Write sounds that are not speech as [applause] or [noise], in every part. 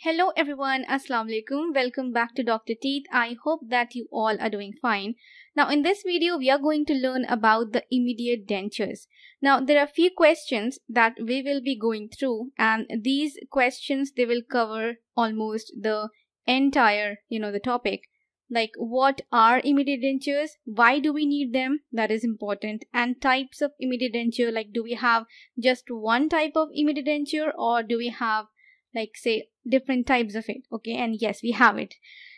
Hello everyone, Assalamu alaikum. Welcome back to Dr. Teeth. I hope that you all are doing fine. Now in this video, we are going to learn about the immediate dentures. Now there are few questions that we will be going through and these questions, they will cover almost the entire you know the topic like what are immediate dentures why do we need them that is important and types of immediate denture like do we have just one type of immediate denture or do we have like say different types of it okay and yes we have it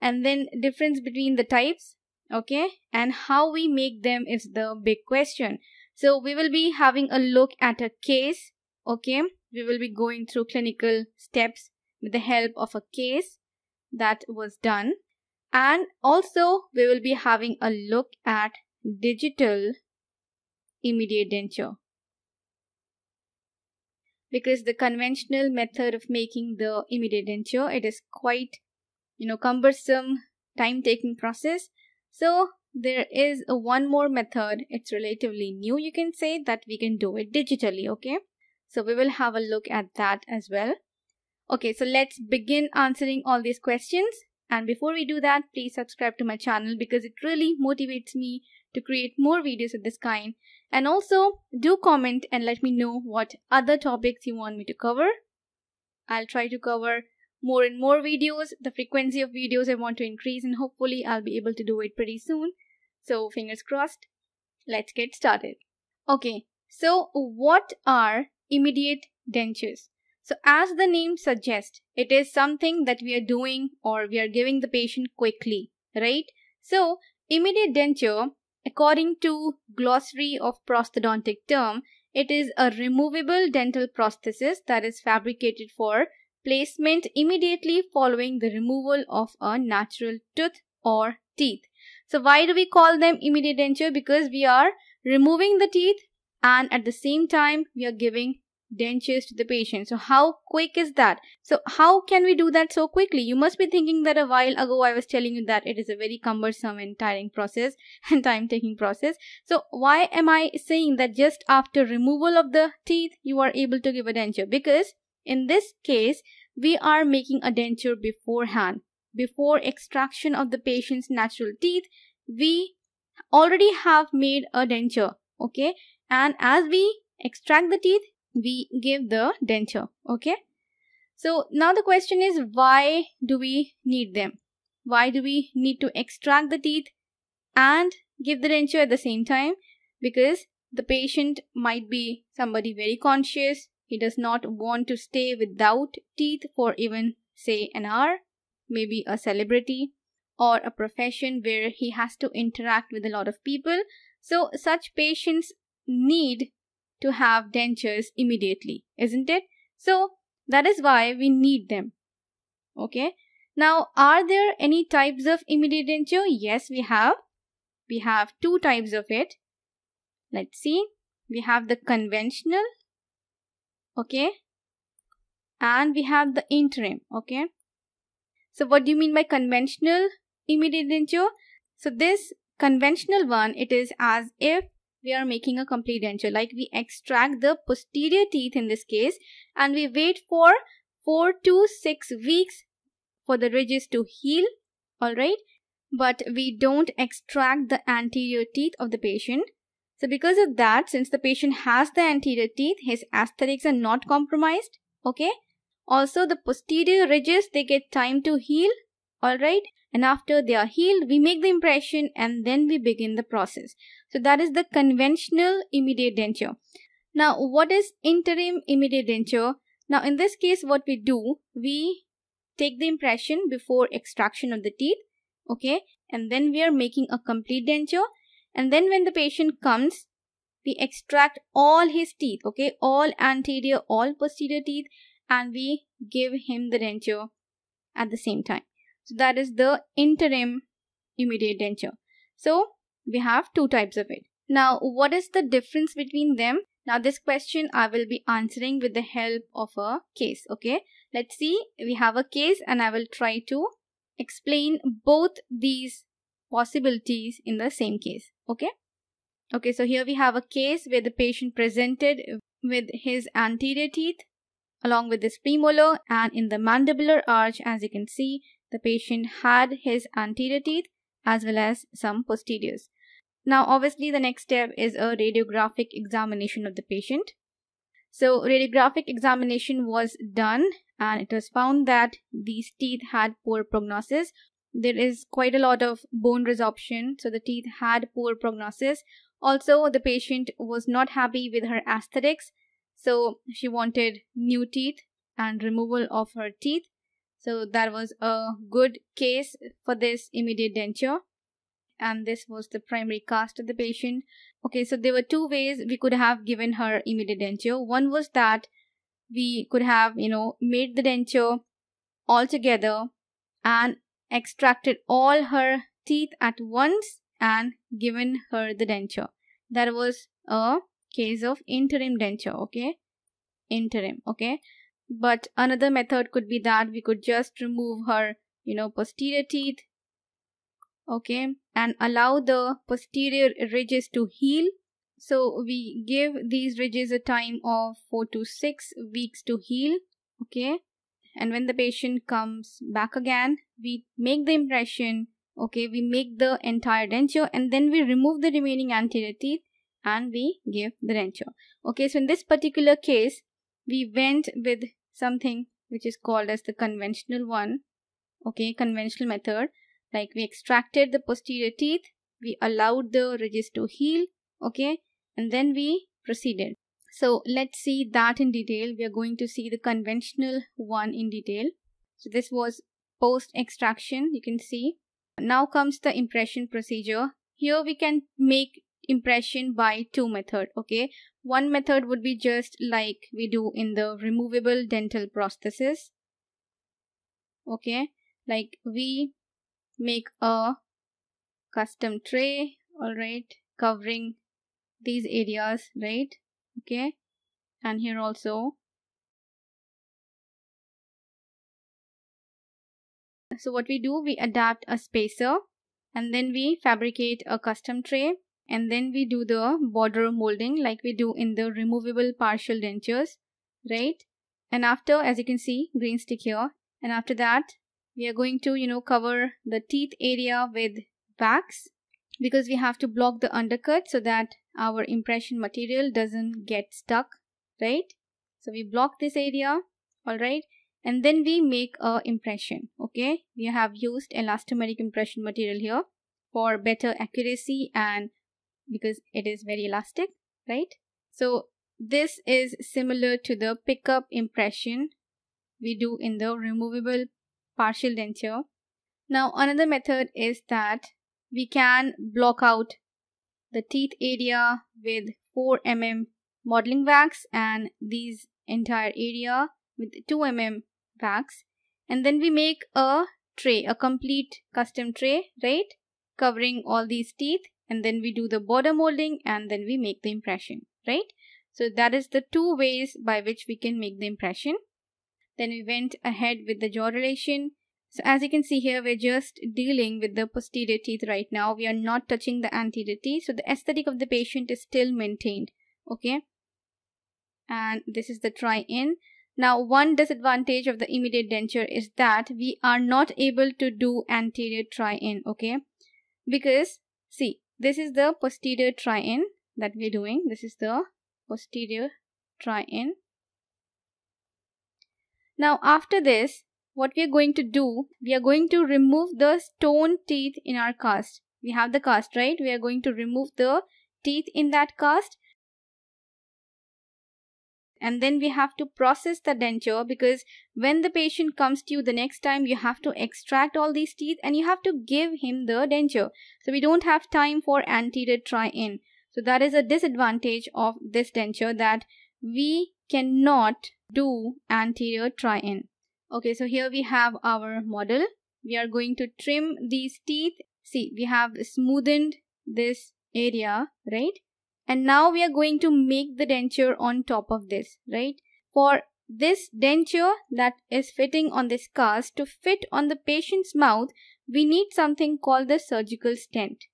and then difference between the types okay and how we make them is the big question so we will be having a look at a case okay we will be going through clinical steps with the help of a case that was done. And also, we will be having a look at digital immediate denture. Because the conventional method of making the immediate denture, it is quite, you know, cumbersome, time-taking process. So there is one more method. It's relatively new, you can say, that we can do it digitally, okay? So we will have a look at that as well. Okay, so let's begin answering all these questions. And before we do that, please subscribe to my channel because it really motivates me to create more videos of this kind. And also, do comment and let me know what other topics you want me to cover. I'll try to cover more and more videos. The frequency of videos I want to increase and hopefully I'll be able to do it pretty soon. So fingers crossed. Let's get started. Okay, so what are immediate dentures? So, as the name suggests, it is something that we are doing or we are giving the patient quickly, right? So, immediate denture, according to Glossary of Prosthodontic Term, it is a removable dental prosthesis that is fabricated for placement immediately following the removal of a natural tooth or teeth. So, why do we call them immediate denture? Because we are removing the teeth and at the same time we are giving dentures to the patient. So, how quick is that? So, how can we do that so quickly? You must be thinking that a while ago I was telling you that it is a very cumbersome and tiring process [laughs] and time taking process. So, why am I saying that just after removal of the teeth you are able to give a denture? Because in this case, we are making a denture beforehand. Before extraction of the patient's natural teeth, we already have made a denture. Okay, and as we extract the teeth we give the denture. Okay. So now the question is why do we need them? Why do we need to extract the teeth and give the denture at the same time? Because the patient might be somebody very conscious. He does not want to stay without teeth for even, say, an hour. Maybe a celebrity or a profession where he has to interact with a lot of people. So, such patients need to have dentures immediately, isn't it? So that is why we need them. Okay. Now, are there any types of immediate denture? Yes, we have. We have two types of it. Let's see. We have the conventional. Okay. And we have the interim. Okay. So what do you mean by conventional immediate denture? So this conventional one, it is as if we are making a complete denture. Like we extract the posterior teeth in this case and we wait for 4 to 6 weeks for the ridges to heal, alright? But we don't extract the anterior teeth of the patient. So because of that, since the patient has the anterior teeth, his aesthetics are not compromised, okay? Also, the posterior ridges, they get time to heal, alright? and after they are healed we make the impression and then we begin the process so that is the conventional immediate denture now what is interim immediate denture now in this case what we do we take the impression before extraction of the teeth okay and then we are making a complete denture and then when the patient comes we extract all his teeth okay all anterior all posterior teeth and we give him the denture at the same time so that is the interim immediate denture. So we have two types of it. Now, what is the difference between them? Now, this question I will be answering with the help of a case. Okay, let's see. We have a case, and I will try to explain both these possibilities in the same case. Okay, okay, so here we have a case where the patient presented with his anterior teeth along with his premolar and in the mandibular arch, as you can see, the patient had his anterior teeth as well as some posteriors. Now, obviously, the next step is a radiographic examination of the patient. So, radiographic examination was done and it was found that these teeth had poor prognosis. There is quite a lot of bone resorption, so the teeth had poor prognosis. Also, the patient was not happy with her aesthetics, so she wanted new teeth and removal of her teeth. So that was a good case for this immediate denture. And this was the primary cast of the patient. Okay, so there were two ways we could have given her immediate denture. One was that we could have, you know, made the denture altogether and extracted all her teeth at once and given her the denture. That was a case of interim denture, okay? Interim, okay? But another method could be that we could just remove her, you know, posterior teeth. Okay, and allow the posterior ridges to heal. So we give these ridges a time of 4 to 6 weeks to heal. Okay, and when the patient comes back again, we make the impression okay we make the entire denture and then we remove the remaining anterior teeth and we give the denture okay so in this particular case we went with something which is called as the conventional one okay conventional method like we extracted the posterior teeth we allowed the ridges to heal okay and then we proceeded so let's see that in detail we are going to see the conventional one in detail so this was post extraction you can see now comes the impression procedure here we can make impression by two method okay one method would be just like we do in the removable dental prosthesis okay like we make a custom tray all right covering these areas right okay and here also so what we do we adapt a spacer and then we fabricate a custom tray and then we do the border molding like we do in the removable partial dentures right and after as you can see green stick here and after that we are going to you know cover the teeth area with wax because we have to block the undercut so that our impression material doesn't get stuck right so we block this area all right and then we make a impression okay we have used elastomeric impression material here for better accuracy and because it is very elastic, right? So this is similar to the pickup impression we do in the removable partial denture. Now another method is that we can block out the teeth area with 4 mm modeling wax and these entire area with 2 mm wax and then we make a tray a complete custom tray right covering all these teeth and then we do the border molding and then we make the impression, right? So that is the two ways by which we can make the impression. Then we went ahead with the jaw relation. So as you can see here, we're just dealing with the posterior teeth right now. We are not touching the anterior teeth. So the aesthetic of the patient is still maintained. Okay. And this is the try-in. Now, one disadvantage of the immediate denture is that we are not able to do anterior try-in. Okay. Because see, this is the posterior try-in that we're doing. This is the posterior try-in. Now after this, what we are going to do, we are going to remove the stone teeth in our cast. We have the cast, right? We are going to remove the teeth in that cast and then we have to process the denture because when the patient comes to you the next time you have to extract all these teeth and you have to give him the denture so we don't have time for anterior try-in so that is a disadvantage of this denture that we cannot do anterior try-in okay so here we have our model we are going to trim these teeth see we have smoothened this area right and now we are going to make the denture on top of this right for this denture that is fitting on this cast to fit on the patient's mouth we need something called the surgical stent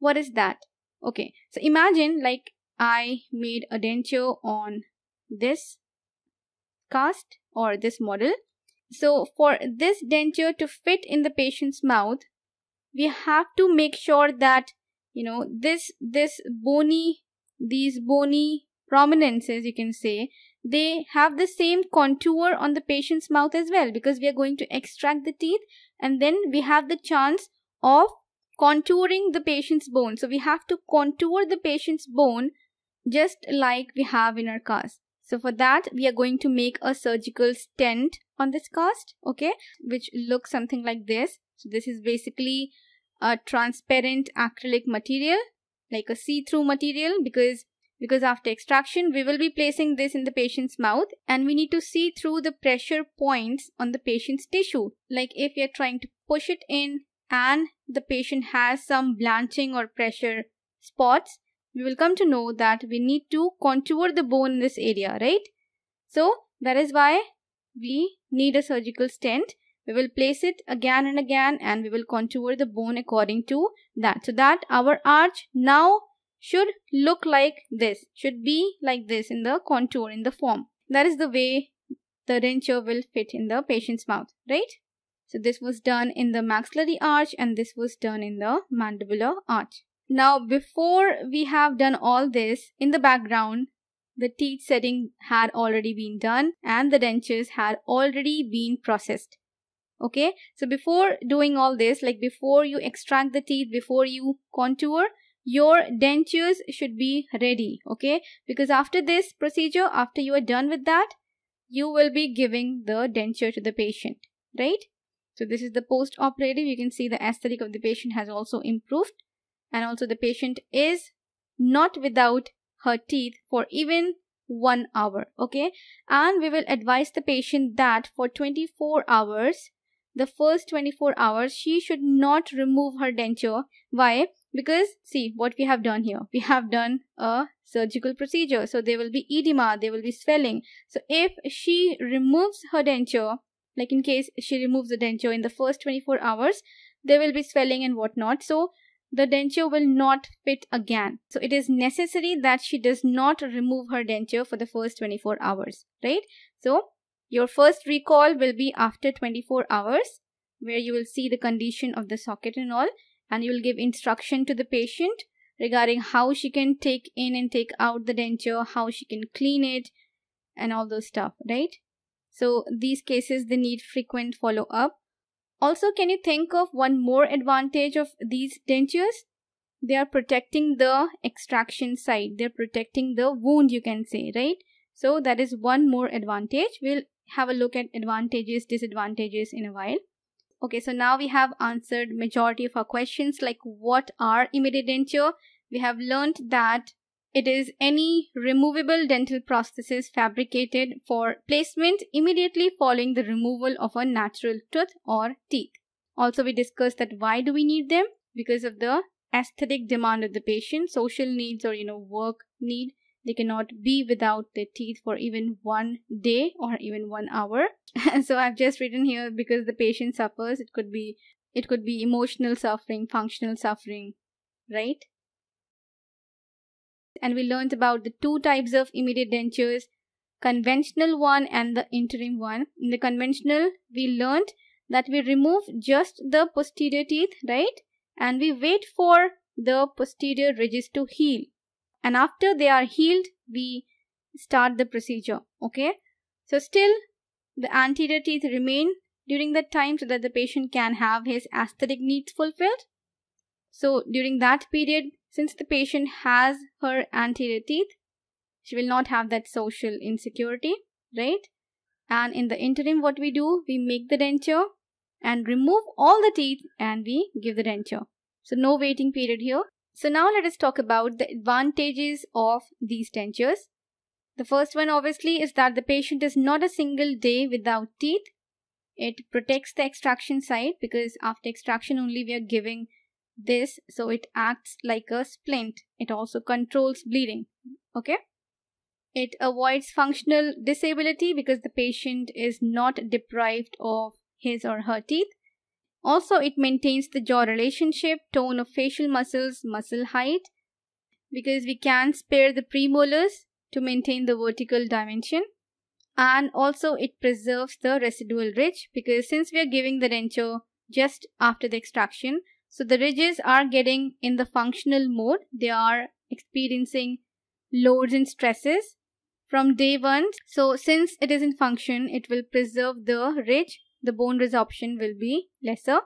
what is that okay so imagine like i made a denture on this cast or this model so for this denture to fit in the patient's mouth we have to make sure that you know this this bony these bony prominences you can say they have the same contour on the patient's mouth as well because we are going to extract the teeth and then we have the chance of contouring the patient's bone so we have to contour the patient's bone just like we have in our cast so for that we are going to make a surgical stent on this cast okay which looks something like this so this is basically a transparent acrylic material like a see-through material because because after extraction we will be placing this in the patient's mouth and we need to see through the pressure points on the patient's tissue like if you're trying to push it in and the patient has some blanching or pressure spots we will come to know that we need to contour the bone in this area right so that is why we need a surgical stent we will place it again and again and we will contour the bone according to that. So that our arch now should look like this, should be like this in the contour, in the form. That is the way the denture will fit in the patient's mouth, right? So this was done in the maxillary arch and this was done in the mandibular arch. Now before we have done all this, in the background, the teeth setting had already been done and the dentures had already been processed okay so before doing all this like before you extract the teeth before you contour your dentures should be ready okay because after this procedure after you are done with that you will be giving the denture to the patient right so this is the post operative you can see the aesthetic of the patient has also improved and also the patient is not without her teeth for even one hour okay and we will advise the patient that for 24 hours the first 24 hours, she should not remove her denture. Why? Because, see, what we have done here, we have done a surgical procedure. So there will be edema, there will be swelling. So if she removes her denture, like in case she removes the denture in the first 24 hours, there will be swelling and whatnot. So the denture will not fit again. So it is necessary that she does not remove her denture for the first 24 hours, right? So your first recall will be after 24 hours where you will see the condition of the socket and all and you will give instruction to the patient regarding how she can take in and take out the denture, how she can clean it and all those stuff, right? So these cases they need frequent follow up. Also, can you think of one more advantage of these dentures? They are protecting the extraction site. They're protecting the wound, you can say, right? So that is one more advantage. We'll have a look at advantages, disadvantages in a while. Okay, so now we have answered majority of our questions like what are immediate denture? We have learned that it is any removable dental prosthesis fabricated for placement immediately following the removal of a natural tooth or teeth. Also, we discussed that why do we need them? Because of the aesthetic demand of the patient, social needs or you know work need they cannot be without their teeth for even one day or even one hour. [laughs] so I've just written here because the patient suffers. It could be it could be emotional suffering, functional suffering, right? And we learned about the two types of immediate dentures conventional one and the interim one. In the conventional, we learned that we remove just the posterior teeth, right? And we wait for the posterior ridges to heal and after they are healed we start the procedure okay so still the anterior teeth remain during that time so that the patient can have his aesthetic needs fulfilled so during that period since the patient has her anterior teeth she will not have that social insecurity right and in the interim what we do we make the denture and remove all the teeth and we give the denture so no waiting period here so now let us talk about the advantages of these dentures. The first one obviously is that the patient is not a single day without teeth. It protects the extraction site because after extraction only we are giving this so it acts like a splint. It also controls bleeding. Okay. It avoids functional disability because the patient is not deprived of his or her teeth. Also, it maintains the jaw relationship, tone of facial muscles, muscle height, because we can spare the premolars to maintain the vertical dimension. And also, it preserves the residual ridge because since we are giving the denture just after the extraction, so the ridges are getting in the functional mode, they are experiencing loads and stresses from day one. So, since it is in function, it will preserve the ridge the bone resorption will be lesser.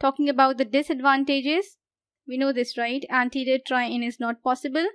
Talking about the disadvantages, we know this, right? Anterior try in is not possible.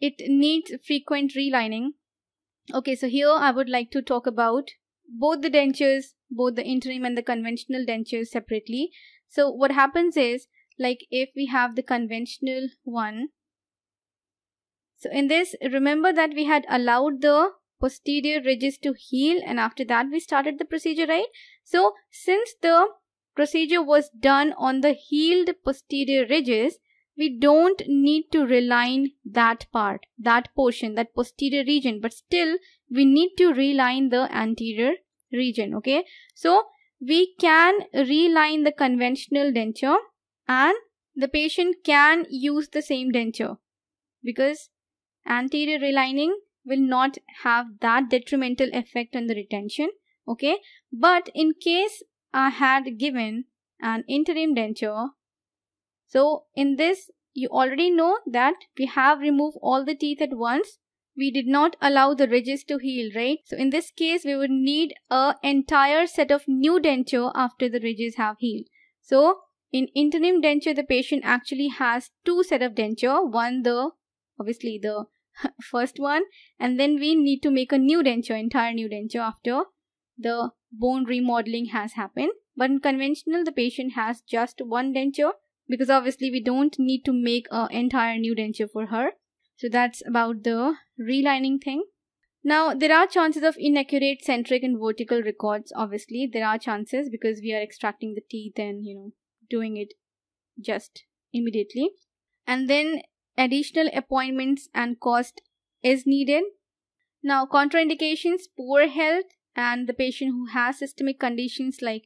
It needs frequent relining. Okay, so here I would like to talk about both the dentures, both the interim and the conventional dentures separately. So what happens is, like if we have the conventional one, so in this, remember that we had allowed the posterior ridges to heal and after that we started the procedure, right? So since the procedure was done on the healed posterior ridges, we don't need to reline that part, that portion, that posterior region, but still we need to reline the anterior region, okay? So we can reline the conventional denture and the patient can use the same denture because anterior relining will not have that detrimental effect on the retention okay but in case i had given an interim denture so in this you already know that we have removed all the teeth at once we did not allow the ridges to heal, right? So in this case, we would need a entire set of new denture after the ridges have healed. So in interim denture, the patient actually has two set of denture. One, the obviously the [laughs] first one and then we need to make a new denture entire new denture after the bone remodeling has happened but in conventional the patient has just one denture because obviously we don't need to make an entire new denture for her so that's about the relining thing now there are chances of inaccurate centric and vertical records obviously there are chances because we are extracting the teeth and you know doing it just immediately and then additional appointments and cost is needed. Now, contraindications, poor health, and the patient who has systemic conditions like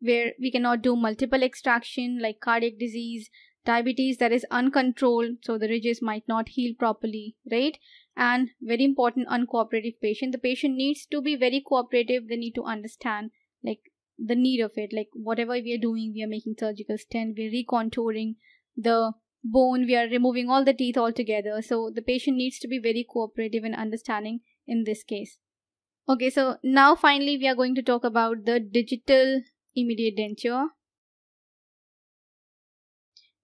where we cannot do multiple extraction, like cardiac disease, diabetes that is uncontrolled, so the ridges might not heal properly, right? And very important, uncooperative patient. The patient needs to be very cooperative, they need to understand like the need of it, like whatever we are doing, we are making surgical stent, we're recontouring the bone, we are removing all the teeth altogether. So the patient needs to be very cooperative and understanding in this case. Okay, so now finally we are going to talk about the digital immediate denture.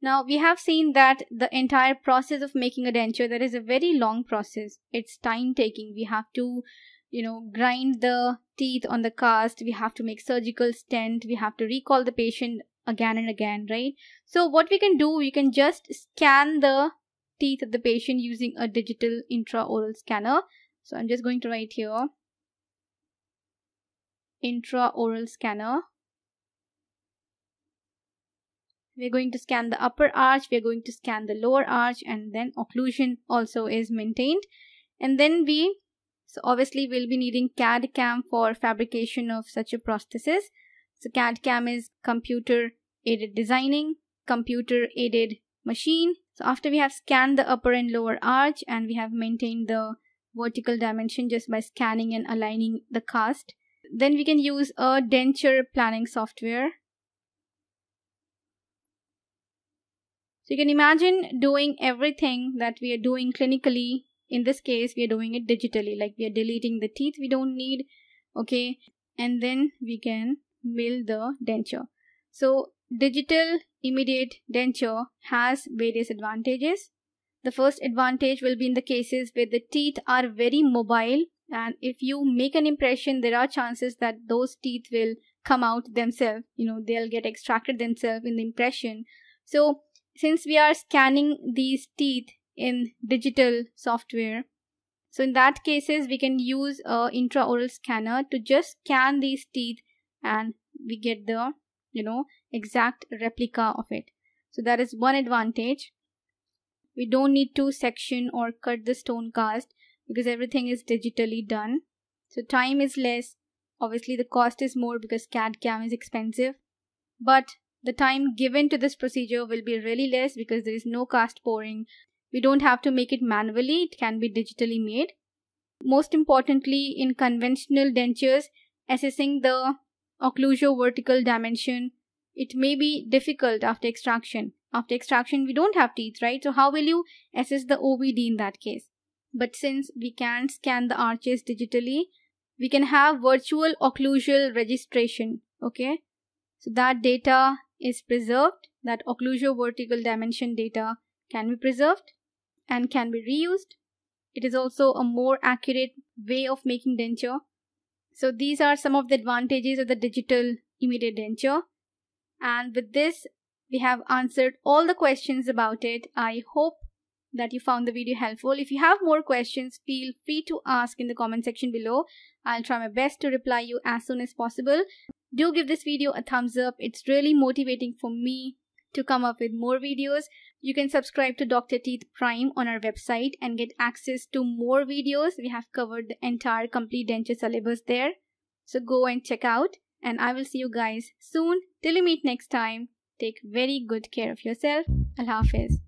Now we have seen that the entire process of making a denture that is a very long process. It's time taking. We have to you know grind the teeth on the cast we have to make surgical stent we have to recall the patient again and again, right? So what we can do, we can just scan the teeth of the patient using a digital intraoral scanner. So I'm just going to write here intraoral scanner. We're going to scan the upper arch, we're going to scan the lower arch and then occlusion also is maintained. And then we, so obviously we'll be needing CAD-CAM for fabrication of such a prosthesis. So CAD CAM is computer aided designing, computer aided machine. So after we have scanned the upper and lower arch and we have maintained the vertical dimension just by scanning and aligning the cast, then we can use a denture planning software. So you can imagine doing everything that we are doing clinically. In this case, we are doing it digitally, like we are deleting the teeth we don't need. Okay. And then we can mill the denture. So, digital immediate denture has various advantages. The first advantage will be in the cases where the teeth are very mobile and if you make an impression there are chances that those teeth will come out themselves you know they'll get extracted themselves in the impression so since we are scanning these teeth in digital software so in that cases we can use a intraoral scanner to just scan these teeth and we get the you know exact replica of it so that is one advantage we don't need to section or cut the stone cast because everything is digitally done so time is less obviously the cost is more because cad cam is expensive but the time given to this procedure will be really less because there is no cast pouring we don't have to make it manually it can be digitally made most importantly in conventional dentures assessing the occlusure vertical dimension. It may be difficult after extraction. After extraction, we don't have teeth, right? So how will you assess the OVD in that case? But since we can scan the arches digitally, we can have virtual occlusal registration, okay? So that data is preserved, that occlusal vertical dimension data can be preserved and can be reused. It is also a more accurate way of making denture so these are some of the advantages of the digital immediate denture. And with this, we have answered all the questions about it. I hope that you found the video helpful. If you have more questions, feel free to ask in the comment section below. I'll try my best to reply you as soon as possible. Do give this video a thumbs up. It's really motivating for me to come up with more videos. You can subscribe to Dr. Teeth Prime on our website and get access to more videos. We have covered the entire complete denture syllabus there. So go and check out and I will see you guys soon. Till we meet next time, take very good care of yourself. Allah Hafiz.